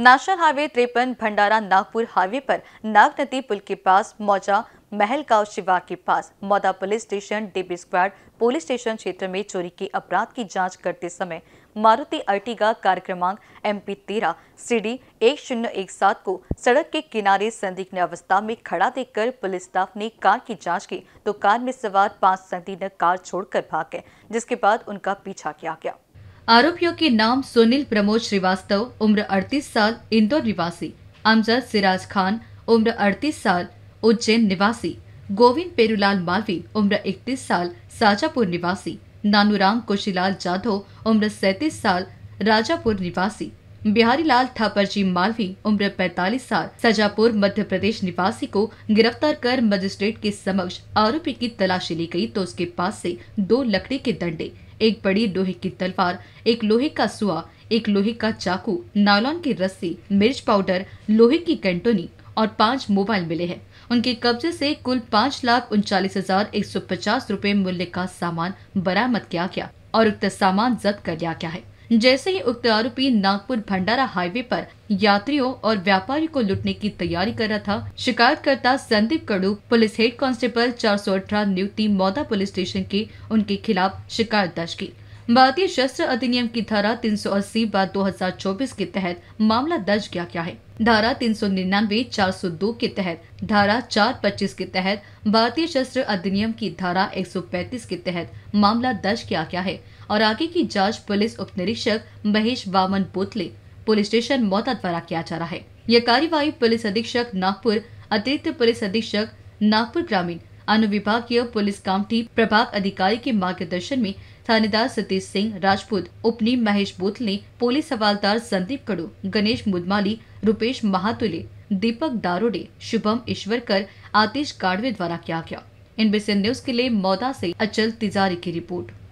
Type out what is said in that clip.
national highway त्रेपन Bhandara Nagpur highway पर नाग नदी पुल के पास मौजा महलगांव शिवा के पास Mauda police station DB squad police station क्षेत्र में चोरी के अपराध की जांच करते समय मारुति अर्टिगा कार्यक्रमांक एम पी तेरह सी डी एक शून्य एक सात को सड़क के किनारे संदिग्ध अवस्था में खड़ा देखकर पुलिस स्टाफ ने कार की जांच की तो कार में सवार पांच संदिग्ध कार छोड़कर भाग गए जिसके बाद उनका पीछा किया गया आरोपियों के नाम सुनील प्रमोद श्रीवास्तव उम्र 38 साल इंदौर निवासी अमजद सिराज खान उम्र 38 साल उज्जैन निवासी गोविंद पेरूलाल मालवी उम्र 31 साल साजापुर निवासी नानूराम कुशीलाल जाधव उम्र 37 साल राजापुर निवासी बिहारी लाल थापर जी मालवी उम्र 45 साल सजापुर मध्य प्रदेश निवासी को गिरफ्तार कर मजिस्ट्रेट के समक्ष आरोपी की तलाशी ली गई तो उसके पास से दो लकड़ी के डंडे एक बड़ी लोहे की तलवार एक लोहे का सुआ एक लोहे का चाकू नायलॉन की रस्सी मिर्च पाउडर लोहे की कैंटोनी और पांच मोबाइल मिले हैं उनके कब्जे से कुल पाँच लाख उनचालीस हजार एक सौ पचास रूपए मूल्य का सामान बरामद किया गया और उक्त सामान जब्त कर लिया गया है जैसे ही उक्त आरोपी नागपुर भंडारा हाईवे पर यात्रियों और व्यापारियों को लूटने की तैयारी कर रहा था शिकायतकर्ता Sandeep Kadu police head constable चार सौ अठारह नियुक्ति मौदा पुलिस स्टेशन के उनके खिलाफ शिकायत दर्ज की भारतीय शस्त्र अधिनियम की धारा 380 बार दो के तहत मामला दर्ज किया गया है धारा तीन सौ निन्यानवे चार सौ दो के तहत धारा चार पच्चीस के तहत भारतीय शस्त्र अधिनियम की धारा 135 के तहत मामला दर्ज किया गया है और आगे की जांच पुलिस उप निरीक्षक महेश वामन बोतले पुलिस स्टेशन मौता द्वारा किया जा रहा है यह कार्यवाही पुलिस अधीक्षक नागपुर अतिरिक्त पुलिस अधीक्षक नागपुर ग्रामीण अनुविभागीय पुलिस काउंटी प्रभाग अधिकारी के मार्गदर्शन में थानेदार सतीश सिंह राजपूत उपनी महेश बोथले पुलिस हवालदार संदीप कड़ू गणेश मुदमाली रुपेश महातुले दीपक दारोडे शुभम ईश्वरकर आतिश गाड़वे द्वारा किया गया इनबीसी न्यूज के लिए मौदा से अचल तिजारी की रिपोर्ट